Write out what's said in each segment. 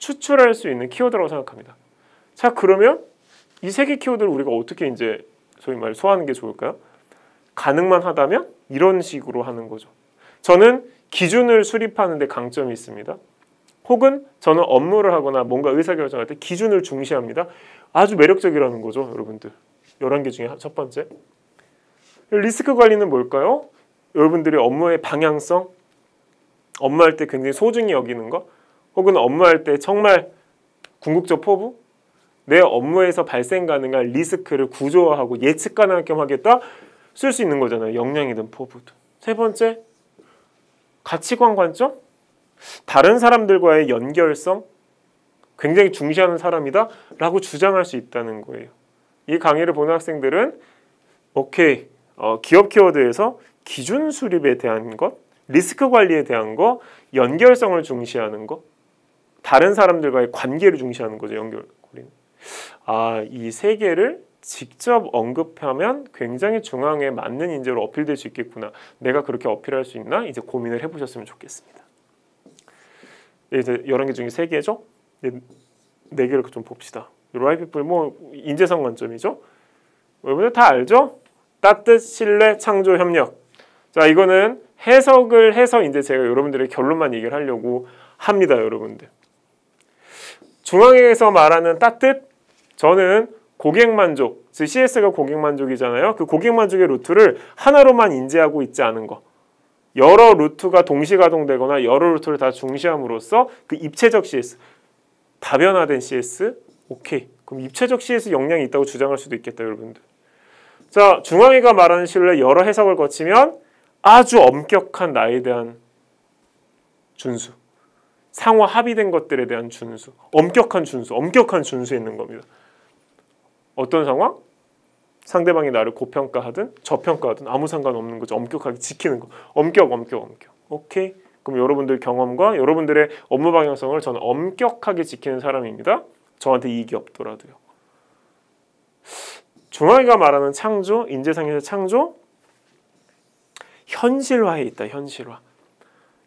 추출할 수 있는 키워드라고 생각합니다. 자 그러면 이 세 개 키워드를 우리가 어떻게 이제 소위 말 소화하는 게 좋을까요? 가능만 하다면 이런 식으로 하는 거죠. 저는 기준을 수립하는데 강점이 있습니다. 혹은 저는 업무를 하거나 뭔가 의사결정할 때 기준을 중시합니다. 아주 매력적이라는 거죠, 여러분들. 11개 중에 첫 번째. 리스크 관리는 뭘까요? 여러분들이 업무의 방향성, 업무할 때 굉장히 소중히 여기는 거, 혹은 업무할 때 정말 궁극적 포부? 내 업무에서 발생 가능한 리스크를 구조화하고 예측 가능하게 하겠다? 쓸 수 있는 거잖아요. 역량이든 포부든. 세 번째, 가치관 관점? 다른 사람들과의 연결성? 굉장히 중시하는 사람이다? 라고 주장할 수 있다는 거예요. 이 강의를 보는 학생들은 오케이, 어, 기업 키워드에서 기준 수립에 대한 것, 리스크 관리에 대한 것, 연결성을 중시하는 것, 다른 사람들과의 관계를 중시하는 거죠. 연결고리는. 아, 이 세 개를 직접 언급하면 굉장히 중앙에 맞는 인재로 어필될 수 있겠구나. 내가 그렇게 어필할 수 있나? 이제 고민을 해보셨으면 좋겠습니다. 네, 이제 여러 개 중에 세 개죠? 네, 네 개를 좀 봅시다. 라이피플 뭐 인재성 관점이죠. 여러분들 다 알죠? 따뜻, 신뢰, 창조, 협력. 자 이거는 해석을 해서 이제 제가 여러분들의 결론만 얘기를 하려고 합니다, 여러분들. 중앙에서 말하는 따뜻 저는 고객 만족, 즉 CS가 고객 만족이잖아요. 그 고객 만족의 루트를 하나로만 인지하고 있지 않은 거. 여러 루트가 동시 가동되거나 여러 루트를 다 중시함으로써 그 입체적 CS, 다변화된 CS, 오케이. 그럼 입체적 CS 역량이 있다고 주장할 수도 있겠다, 여러분들. 자, 중앙이가 말하는 신뢰 여러 해석을 거치면 아주 엄격한 나에 대한 준수. 상호 합의된 것들에 대한 준수, 엄격한 준수, 엄격한 준수 있는 겁니다. 어떤 상황? 상대방이 나를 고평가하든 저평가하든 아무 상관없는 거죠. 엄격하게 지키는 거. 엄격, 엄격, 엄격. 오케이? 그럼 여러분들 경험과 여러분들의 업무 방향성을 저는 엄격하게 지키는 사람입니다. 저한테 이익이 없더라도요. 중앙이가 말하는 창조, 인재상에서 창조, 현실화에 있다, 현실화.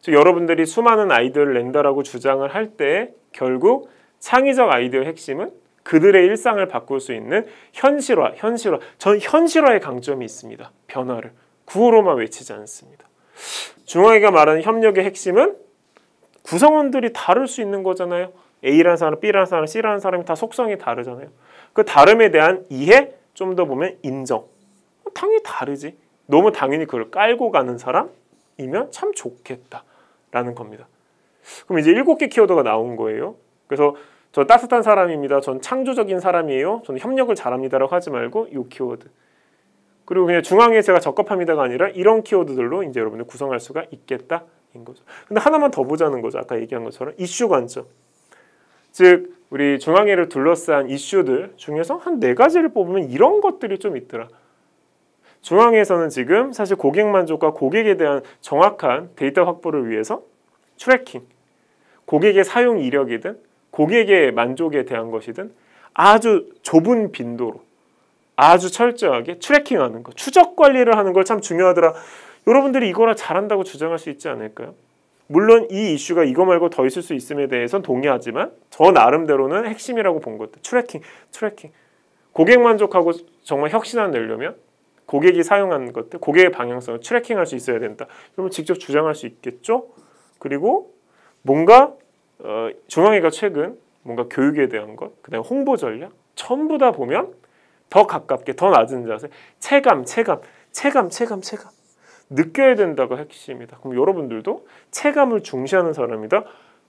즉 여러분들이 수많은 아이디어를 낸다라고 주장을 할 때 결국 창의적 아이디어의 핵심은 그들의 일상을 바꿀 수 있는 현실화, 현실화. 전 현실화의 강점이 있습니다. 변화를 구호로만 외치지 않습니다. 중앙이가 말하는 협력의 핵심은 구성원들이 다를 수 있는 거잖아요. A라는 사람, B라는 사람, C라는 사람이 다 속성이 다르잖아요. 그 다름에 대한 이해, 좀 더 보면 인정. 당연히 다르지. 너무 당연히 그걸 깔고 가는 사람이면 참 좋겠다. 라는 겁니다. 그럼 이제 일곱 개 키워드가 나온 거예요. 그래서 저 따뜻한 사람입니다. 전 창조적인 사람이에요. 저는 협력을 잘합니다라고 하지 말고 이 키워드. 그리고 그냥 중앙에 제가 적합합니다가 아니라 이런 키워드들로 이제 여러분들 구성할 수가 있겠다인 거죠. 근데 하나만 더 보자는 거죠. 아까 얘기한 것처럼 이슈 관점. 즉 우리 중앙에를 둘러싼 이슈들 중에서 한 네 가지를 뽑으면 이런 것들이 좀 있더라. 중앙에서는 지금 사실 고객 만족과 고객에 대한 정확한 데이터 확보를 위해서 트래킹, 고객의 사용 이력이든 고객의 만족에 대한 것이든 아주 좁은 빈도로 아주 철저하게 트래킹하는 것, 추적 관리를 하는 걸 참 중요하더라. 여러분들이 이거를 잘한다고 주장할 수 있지 않을까요? 물론 이 이슈가 이거 말고 더 있을 수 있음에 대해서는 동의하지만 저 나름대로는 핵심이라고 본 것들. 트래킹, 트래킹. 고객 만족하고 정말 혁신을 내려면 고객이 사용하는 것들, 고객의 방향성을 트래킹할 수 있어야 된다. 그러면 직접 주장할 수 있겠죠? 그리고 뭔가 어, 중앙회가 최근 뭔가 교육에 대한 것, 그다음 홍보 전략 전부 다 보면 더 가깝게 더 낮은 자세, 체감, 체감, 체감, 체감, 체감 느껴야 된다가 핵심이다. 그럼 여러분들도 체감을 중시하는 사람이다.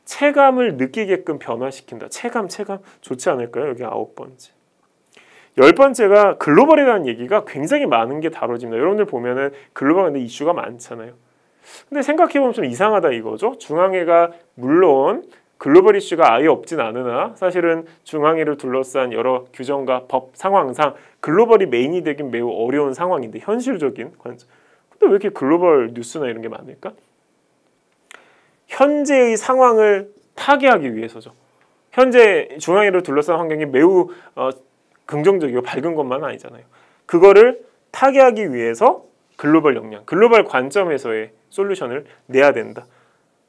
체감을 느끼게끔 변화시킨다. 체감, 체감 좋지 않을까요? 여기 아홉 번째. 열 번째가 글로벌에 관한 얘기가 굉장히 많은 게 다뤄집니다. 여러분들 보면은 글로벌 관련 이슈가 많잖아요. 근데 생각해보면 좀 이상하다 이거죠. 중앙회가 물론 글로벌 이슈가 아예 없진 않으나 사실은 중앙회를 둘러싼 여러 규정과 법 상황상 글로벌이 메인이 되긴 매우 어려운 상황인데 현실적인 관점. 근데 왜 이렇게 글로벌 뉴스나 이런 게 많을까? 현재의 상황을 타개하기 위해서죠. 현재 중앙회를 둘러싼 환경이 매우 어, 긍정적이고 밝은 것만 은 아니잖아요. 그거를 타개하기 위해서 글로벌 역량, 글로벌 관점에서의 솔루션을 내야 된다.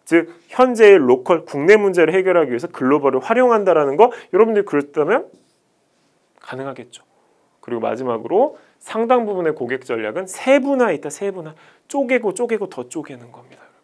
즉 현재의 로컬 국내 문제를 해결하기 위해서 글로벌을 활용한다라는 거 여러분들이 그렇다면 가능하겠죠. 그리고 마지막으로 상당 부분의 고객 전략은 세분화 있다 세분화 쪼개고 쪼개고 더 쪼개는 겁니다.